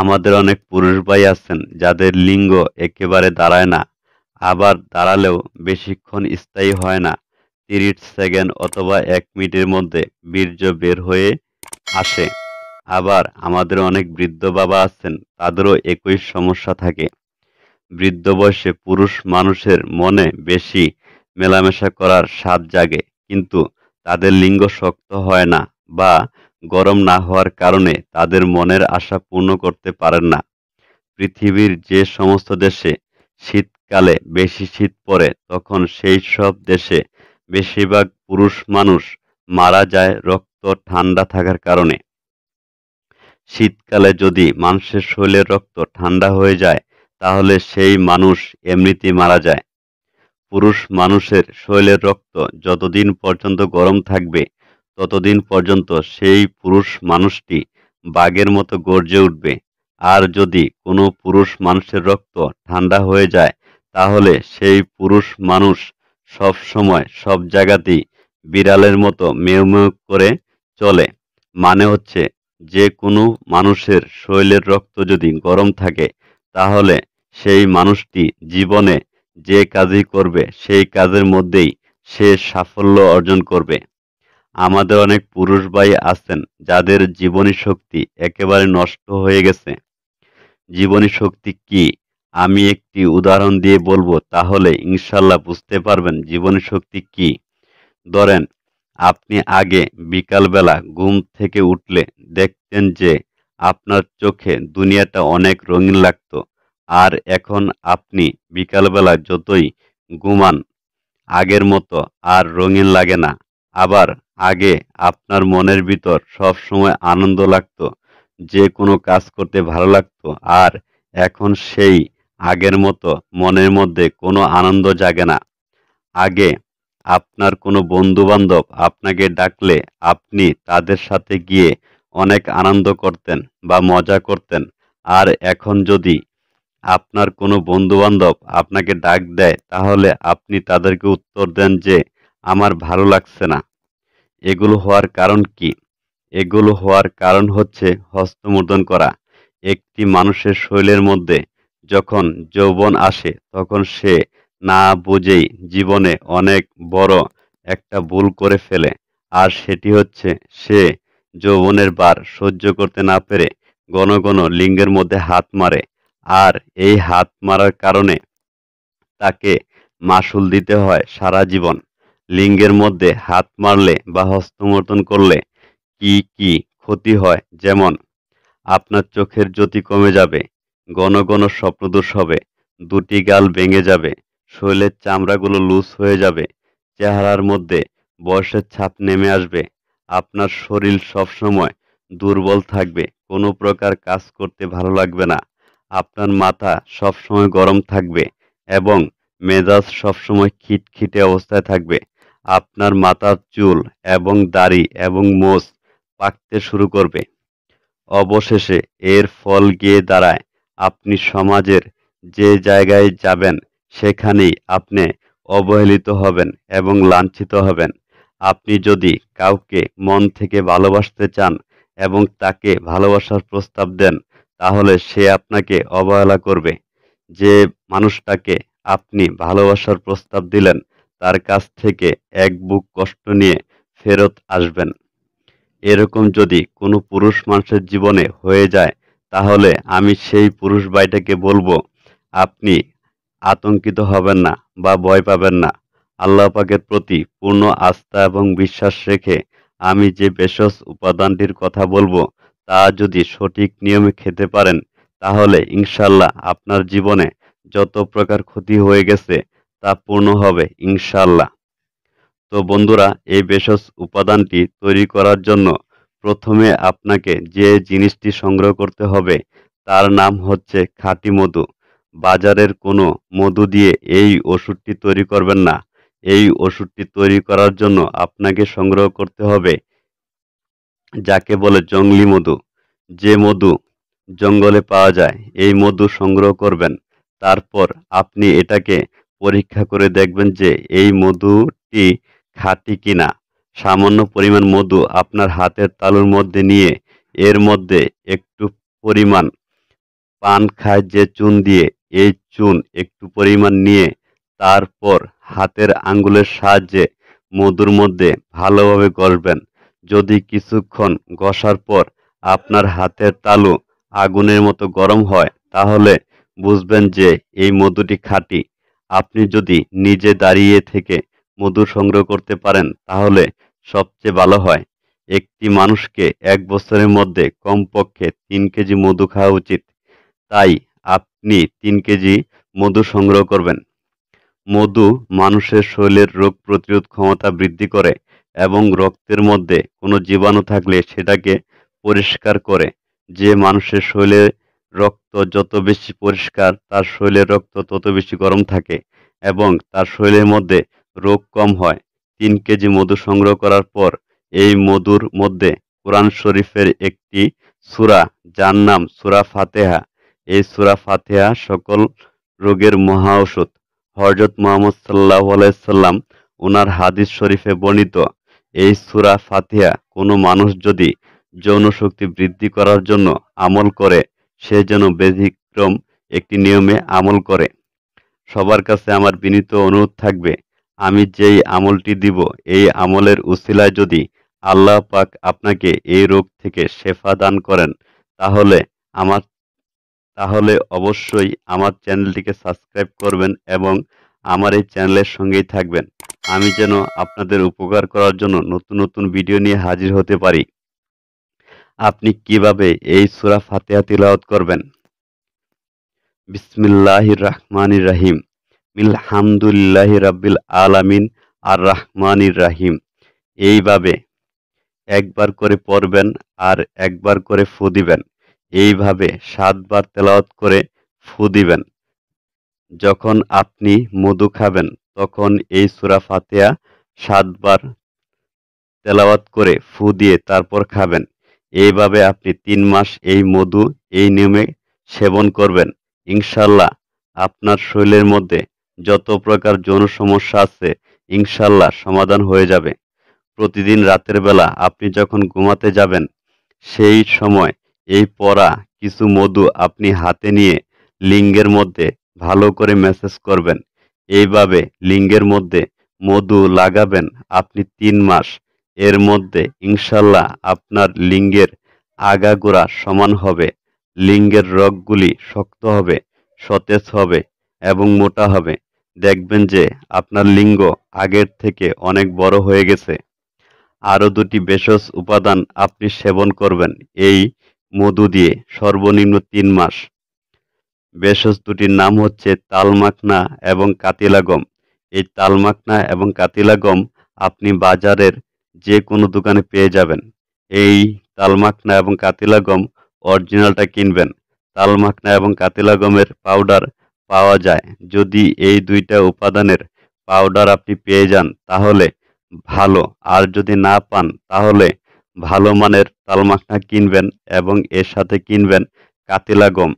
আমাদের অনেক পুরুষ ভাই আছেন যাদের লিঙ্গ একেবারে দাঁড়ায় না আবার দাঁড়ালেও বেশিক্ষণ স্থায়ী হয় না তিরিশ সেকেন্ড অথবা এক মিনিটের মধ্যে বীর্য বের হয়ে আসে আবার আমাদের অনেক বৃদ্ধ বাবা আছেন তাদেরও একই সমস্যা থাকে বৃদ্ধ বয়সে পুরুষ মানুষের মনে বেশি মেলামেশা করার স্বাদ জাগে কিন্তু তাদের লিঙ্গ শক্ত হয় না বা গরম না হওয়ার কারণে তাদের মনের আশা পূর্ণ করতে পারেন না পৃথিবীর যে সমস্ত দেশে শীতকালে বেশি শীত পড়ে তখন সেই সব দেশে বেশিরভাগ পুরুষ মানুষ মারা যায় রক্ত ঠান্ডা থাকার কারণে শীতকালে যদি মানুষের শরীরের রক্ত ঠান্ডা হয়ে যায় তাহলে সেই মানুষ এমনিতেই মারা যায় পুরুষ মানুষের শরীরের রক্ত যতদিন পর্যন্ত গরম থাকবে ততদিন পর্যন্ত সেই পুরুষ মানুষটি বাঘের মতো গর্জে উঠবে আর যদি কোনো পুরুষ মানুষের রক্ত ঠান্ডা হয়ে যায় তাহলে সেই পুরুষ মানুষ সব সময় সব জায়গাতেই বিড়ালের মতো মেউ মেউ করে চলে মানে হচ্ছে যে কোনো মানুষের শৈলের রক্ত যদি গরম থাকে তাহলে সেই মানুষটি জীবনে যে কাজই করবে সেই কাজের মধ্যেই সে সাফল্য অর্জন করবে আমাদের অনেক পুরুষ ভাই আছেন যাদের জীবনী শক্তি একেবারে নষ্ট হয়ে গেছে জীবনী শক্তি কি আমি একটি উদাহরণ দিয়ে বলবো তাহলে ইনশাল্লাহ বুঝতে পারবেন জীবনী শক্তি কি ধরেন আপনি আগে বিকালবেলা ঘুম থেকে উঠলে দেখতেন যে আপনার চোখে দুনিয়াটা অনেক রঙিন লাগতো আর এখন আপনি বিকালবেলা যতই ঘুমান আগের মতো আর রঙিন লাগে না আবার আগে আপনার মনের ভিতর সব সময় আনন্দ লাগতো যে কোনো কাজ করতে ভালো লাগতো আর এখন সেই আগের মতো মনের মধ্যে কোনো আনন্দ জাগে না আগে আপনার কোনো বন্ধুবান্ধব আপনাকে ডাকলে আপনি তাদের সাথে গিয়ে অনেক আনন্দ করতেন বা মজা করতেন আর এখন যদি আপনার কোনো বন্ধুবান্ধব আপনাকে ডাক দেয় তাহলে আপনি তাদেরকে উত্তর দেন যে আমার ভালো লাগছে না এগুলো হওয়ার কারণ কি এগুলো হওয়ার কারণ হচ্ছে হস্তমর্দন করা একটি মানুষের শৈলের মধ্যে যখন যৌবন আসে তখন সে না বুঝেই জীবনে অনেক বড় একটা ভুল করে ফেলে আর সেটি হচ্ছে সে যৌবনের বার সহ্য করতে না পেরে ঘন ঘন লিঙ্গের মধ্যে হাত মারে আর এই হাত মারার কারণে তাকে মাসুল দিতে হয় সারা জীবন লিঙ্গের মধ্যে হাত মারলে বা হস্তমর্দন করলে কি কি ক্ষতি হয় যেমন আপনার চোখের জ্যোতি কমে যাবে ঘন ঘন স্বপ্নদোষ হবে দুটি গাল ভেঙে যাবে শরীরের চামড়াগুলো লুজ হয়ে যাবে চেহারার মধ্যে বয়সের ছাপ নেমে আসবে আপনার শরীর সবসময় দুর্বল থাকবে কোনো প্রকার কাজ করতে ভালো লাগবে না আপনার মাথা সবসময় গরম থাকবে এবং মেজাজ সবসময় খিটখিটে অবস্থায় থাকবে আপনার মাথার চুল এবং দাড়ি এবং মোজ পাকতে শুরু করবে অবশেষে এর ফল গিয়ে দাঁড়ায় আপনি সমাজের যে জায়গায় যাবেন সেখানেই আপনি অবহেলিত হবেন এবং লাঞ্ছিত হবেন আপনি যদি কাউকে মন থেকে ভালোবাসতে চান এবং তাকে ভালোবাসার প্রস্তাব দেন তাহলে সে আপনাকে অবহেলা করবে যে মানুষটাকে আপনি ভালোবাসার প্রস্তাব দিলেন তার কাছ থেকে এক বুক কষ্ট নিয়ে ফেরত আসবেন এরকম যদি কোনো পুরুষ মানুষের জীবনে হয়ে যায় তাহলে আমি সেই পুরুষ বাইটাকে বলবো আপনি আতঙ্কিত হবেন না বা ভয় পাবেন না আল্লাহ পাকের প্রতি পূর্ণ আস্থা এবং বিশ্বাস রেখে আমি যে বেশস উপাদানটির কথা বলবো তা যদি সঠিক নিয়মে খেতে পারেন তাহলে ইনশাল্লাহ আপনার জীবনে যত প্রকার ক্ষতি হয়ে গেছে তা পূর্ণ হবে ইনশাল্লাহ তো বন্ধুরা এই ভেষজ উপাদানটি তৈরি করার জন্য প্রথমে আপনাকে যে জিনিসটি সংগ্রহ করতে হবে তার নাম হচ্ছে খাঁটি মধু বাজারের কোনো মধু দিয়ে এই ওষুধটি তৈরি করবেন না এই ওষুধটি তৈরি করার জন্য আপনাকে সংগ্রহ করতে হবে যাকে বলে জঙ্গলি মধু যে মধু জঙ্গলে পাওয়া যায় এই মধু সংগ্রহ করবেন তারপর আপনি এটাকে পরীক্ষা করে দেখবেন যে এই মধুটি খাঁটি কিনা সামান্য পরিমাণ মধু আপনার হাতের তালুর মধ্যে নিয়ে এর মধ্যে একটু পরিমাণ পান খায় যে চুন দিয়ে এই চুন একটু পরিমাণ নিয়ে তারপর হাতের আঙ্গুলের সাহায্যে মধুর মধ্যে ভালোভাবে ঘষবেন যদি কিছুক্ষণ ঘষার পর আপনার হাতের তালু আগুনের মতো গরম হয় তাহলে বুঝবেন যে এই মধুটি খাঁটি আপনি যদি নিজে দাঁড়িয়ে থেকে মধু সংগ্রহ করতে পারেন তাহলে সবচেয়ে ভালো হয় একটি মানুষকে এক বছরের মধ্যে কমপক্ষে তিন কেজি মধু খাওয়া উচিত তাই আপনি তিন কেজি মধু সংগ্রহ করবেন মধু মানুষের শরীরের রোগ প্রতিরোধ ক্ষমতা বৃদ্ধি করে এবং রক্তের মধ্যে কোনো জীবাণু থাকলে সেটাকে পরিষ্কার করে যে মানুষের শরীরে রক্ত যত বেশি পরিষ্কার তার শরীরের রক্ত তত বেশি গরম থাকে এবং তার শরীরের মধ্যে রোগ কম হয় তিন কেজি মধু সংগ্রহ করার পর এই মধুর মধ্যে কোরআন শরীফের একটি সুরা যার নাম সুরা ফাতেহা এই সুরা ফাতেহা সকল রোগের মহা ওষুধ হরজত মোহাম্মদ সাল্লাহ আলাইসাল্লাম ওনার হাদিস শরীফে বর্ণিত এই সুরা ফাতিহা কোনো মানুষ যদি যৌন শক্তি বৃদ্ধি করার জন্য আমল করে সে যেন ব্যতিক্রম একটি নিয়মে আমল করে সবার কাছে আমার বিনীত অনুরোধ থাকবে আমি যেই আমলটি দিব এই আমলের উসিলায় যদি আল্লাহ পাক আপনাকে এই রোগ থেকে শেফা দান করেন তাহলে আমার তাহলে অবশ্যই আমার চ্যানেলটিকে সাবস্ক্রাইব করবেন এবং আমার এই চ্যানেলের সঙ্গেই থাকবেন আমি যেন আপনাদের উপকার করার জন্য নতুন নতুন ভিডিও নিয়ে হাজির হতে পারি আপনি কিভাবে এই সুরা ফাতেহা তিলাওয়াত করবেন বিসমিল্লাহির রহমানির রাহিম হামদুলিল্লাহি রাব্বিল আলামিন আর রহমানির রাহিম এইভাবে একবার করে পড়বেন আর একবার করে ফু দিবেন এইভাবে সাতবার তেলাওয়াত করে ফু দিবেন যখন আপনি মধু খাবেন তখন এই সুরা ফাতেহা সাতবার তেলাওয়াত করে ফু দিয়ে তারপর খাবেন এইভাবে আপনি তিন মাস এই মধু এই নিয়মে সেবন করবেন ইনশাল্লাহ আপনার শরীরের মধ্যে যত প্রকার যৌন সমস্যা আছে ইনশাল্লাহ সমাধান হয়ে যাবে প্রতিদিন রাতের বেলা আপনি যখন ঘুমাতে যাবেন সেই সময় এই পরা কিছু মধু আপনি হাতে নিয়ে লিঙ্গের মধ্যে ভালো করে মেসেজ করবেন এইভাবে লিঙ্গের মধ্যে মধু লাগাবেন আপনি তিন মাস এর মধ্যে ইনশাল্লাহ আপনার লিঙ্গের আগাগোড়া সমান হবে লিঙ্গের রগগুলি শক্ত হবে সতেজ হবে এবং মোটা হবে দেখবেন যে আপনার লিঙ্গ আগের থেকে অনেক বড় হয়ে গেছে আরও দুটি বেশস উপাদান আপনি সেবন করবেন এই মধু দিয়ে সর্বনিম্ন তিন মাস বেশস দুটির নাম হচ্ছে তালমাখনা এবং কাতিলাগম এই তালমাখনা এবং কাতিলাগম আপনি বাজারের যে কোনো দোকানে পেয়ে যাবেন এই তালমাখনা এবং কাতিলা গম অরিজিনালটা কিনবেন তালমাখনা এবং কাতিলা গমের পাউডার পাওয়া যায় যদি এই দুইটা উপাদানের পাউডার আপনি পেয়ে যান তাহলে ভালো আর যদি না পান তাহলে ভালো মানের তালমাখনা কিনবেন এবং এর সাথে কিনবেন কাতিলা গম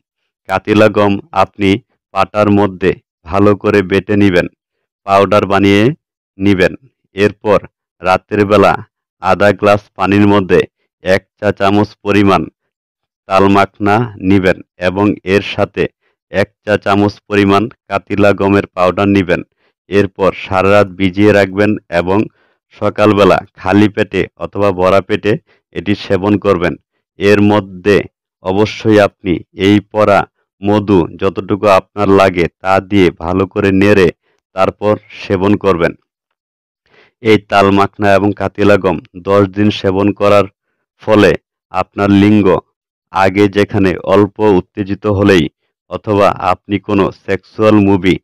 কাতিলা গম আপনি পাটার মধ্যে ভালো করে বেটে নেবেন পাউডার বানিয়ে নেবেন এরপর রাতের বেলা আধা গ্লাস পানির মধ্যে এক চা চামচ পরিমাণ তালমাখনা নেবেন এবং এর সাথে এক চা চামচ পরিমাণ কাতিলা গমের পাউডার নেবেন এরপর সারা রাত ভিজিয়ে রাখবেন এবং সকালবেলা খালি পেটে অথবা বড়া পেটে এটি সেবন করবেন এর মধ্যে অবশ্যই আপনি এই পরা মধু যতটুকু আপনার লাগে তা দিয়ে ভালো করে নেড়ে তারপর সেবন করবেন এই তাল মাখনা এবং কাতিলা গম দশ দিন সেবন করার ফলে আপনার লিঙ্গ আগে যেখানে অল্প উত্তেজিত হলেই অথবা আপনি কোনো সেক্সুয়াল মুভি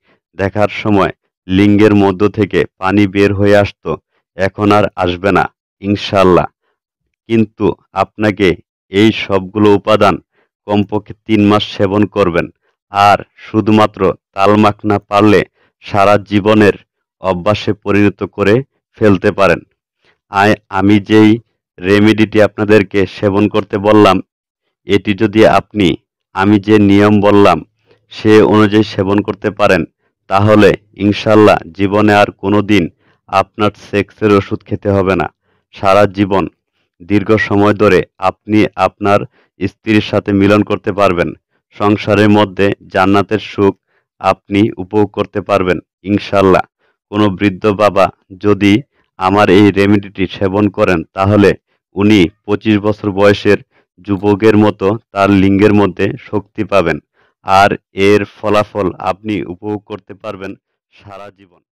দেখার সময় লিঙ্গের মধ্য থেকে পানি বের হয়ে আসত এখন আর আসবে না ইনশাল্লাহ কিন্তু আপনাকে এই সবগুলো উপাদান কমপক্ষে তিন মাস সেবন করবেন আর শুধুমাত্র তাল মাখনা পারলে সারা জীবনের অভ্যাসে পরিণত করে ফেলতে পারেন আমি যেই রেমেডিটি আপনাদেরকে সেবন করতে বললাম এটি যদি আপনি আমি যে নিয়ম বললাম সে অনুযায়ী সেবন করতে পারেন তাহলে ইনশাল্লাহ জীবনে আর কোনো দিন আপনার সেক্সের ওষুধ খেতে হবে না সারা জীবন দীর্ঘ সময় ধরে আপনি আপনার স্ত্রীর সাথে মিলন করতে পারবেন সংসারের মধ্যে জান্নাতের সুখ আপনি উপভোগ করতে পারবেন ইনশাল্লাহ কোনো বৃদ্ধ বাবা যদি আমার এই রেমেডিটি সেবন করেন তাহলে উনি পঁচিশ বছর বয়সের যুবকের মতো তার লিঙ্গের মধ্যে শক্তি পাবেন আর এর ফলাফল আপনি উপভোগ করতে পারবেন সারা জীবন